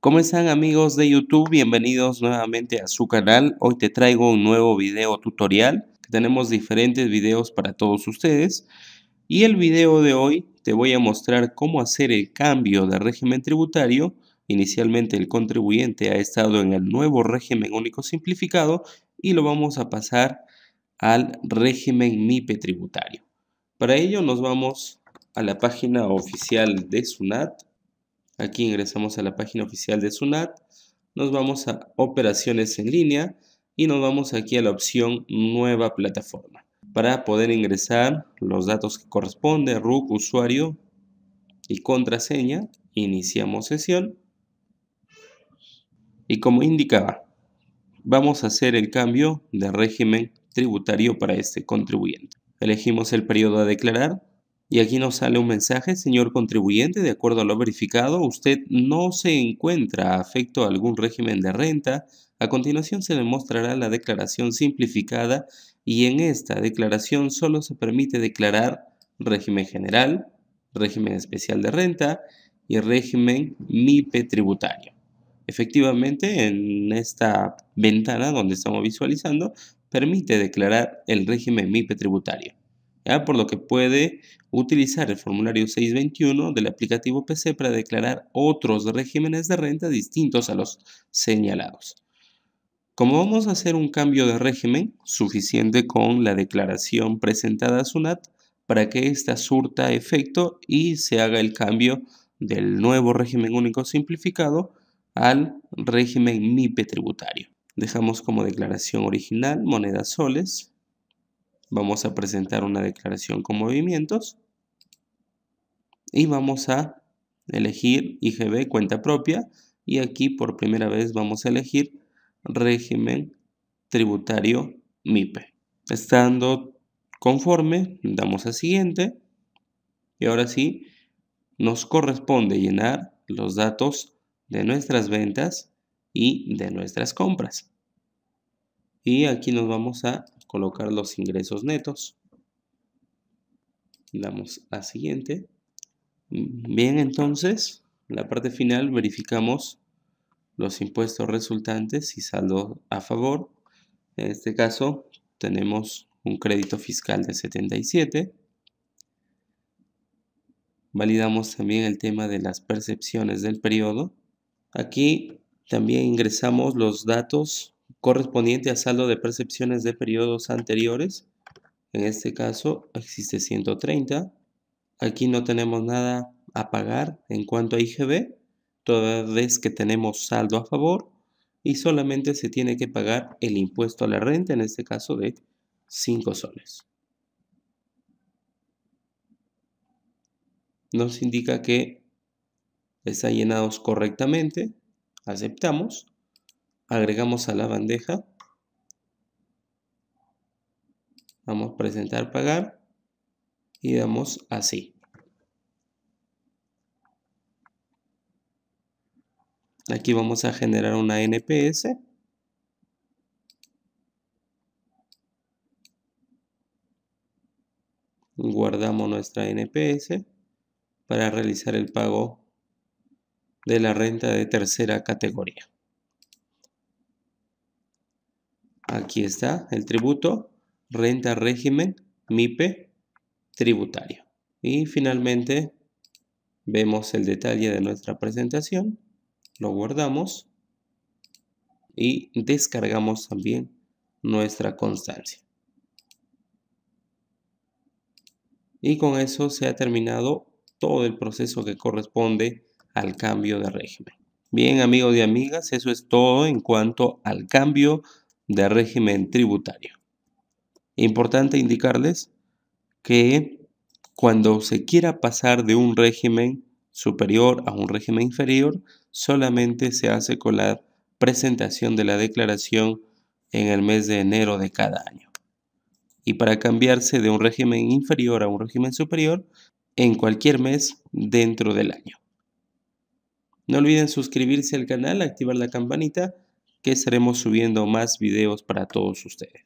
¿Cómo están amigos de YouTube? Bienvenidos nuevamente a su canal. Hoy te traigo un nuevo video tutorial. Tenemos diferentes videos para todos ustedes. Y el video de hoy te voy a mostrar cómo hacer el cambio de régimen tributario. Inicialmente el contribuyente ha estado en el nuevo régimen único simplificado y lo vamos a pasar al régimen MIPE tributario. Para ello nos vamos a la página oficial de SUNAT Aquí ingresamos a la página oficial de SUNAT. Nos vamos a operaciones en línea y nos vamos aquí a la opción nueva plataforma para poder ingresar los datos que corresponde, RUC, usuario y contraseña. Iniciamos sesión. Y como indicaba, vamos a hacer el cambio de régimen tributario para este contribuyente. Elegimos el periodo a declarar, y aquí nos sale un mensaje, señor contribuyente, de acuerdo a lo verificado, usted no se encuentra afecto a algún régimen de renta. A continuación se le mostrará la declaración simplificada y en esta declaración solo se permite declarar régimen general, régimen especial de renta y régimen MIPE tributario. Efectivamente, en esta ventana donde estamos visualizando, permite declarar el régimen MIPE tributario por lo que puede utilizar el formulario 621 del aplicativo PC para declarar otros regímenes de renta distintos a los señalados. Como vamos a hacer un cambio de régimen, suficiente con la declaración presentada a SUNAT para que esta surta efecto y se haga el cambio del nuevo régimen único simplificado al régimen MIPE tributario. Dejamos como declaración original moneda soles, Vamos a presentar una declaración con movimientos y vamos a elegir IGB cuenta propia y aquí por primera vez vamos a elegir régimen tributario MIPE. Estando conforme, damos a siguiente y ahora sí nos corresponde llenar los datos de nuestras ventas y de nuestras compras. Y aquí nos vamos a colocar los ingresos netos. Y damos a siguiente. Bien, entonces, en la parte final verificamos los impuestos resultantes y saldo a favor. En este caso tenemos un crédito fiscal de 77. Validamos también el tema de las percepciones del periodo. Aquí también ingresamos los datos correspondiente a saldo de percepciones de periodos anteriores. En este caso existe 130. Aquí no tenemos nada a pagar en cuanto a IGB, toda vez que tenemos saldo a favor y solamente se tiene que pagar el impuesto a la renta, en este caso de 5 soles. Nos indica que está llenados correctamente, aceptamos agregamos a la bandeja. Vamos a presentar pagar y damos así. Aquí vamos a generar una NPS. Guardamos nuestra NPS para realizar el pago de la renta de tercera categoría. Aquí está el tributo, renta, régimen, MIPE, tributario. Y finalmente vemos el detalle de nuestra presentación, lo guardamos y descargamos también nuestra constancia. Y con eso se ha terminado todo el proceso que corresponde al cambio de régimen. Bien amigos y amigas, eso es todo en cuanto al cambio de régimen tributario. Importante indicarles que cuando se quiera pasar de un régimen superior a un régimen inferior, solamente se hace con la presentación de la declaración en el mes de enero de cada año. Y para cambiarse de un régimen inferior a un régimen superior, en cualquier mes dentro del año. No olviden suscribirse al canal, activar la campanita que estaremos subiendo más videos para todos ustedes.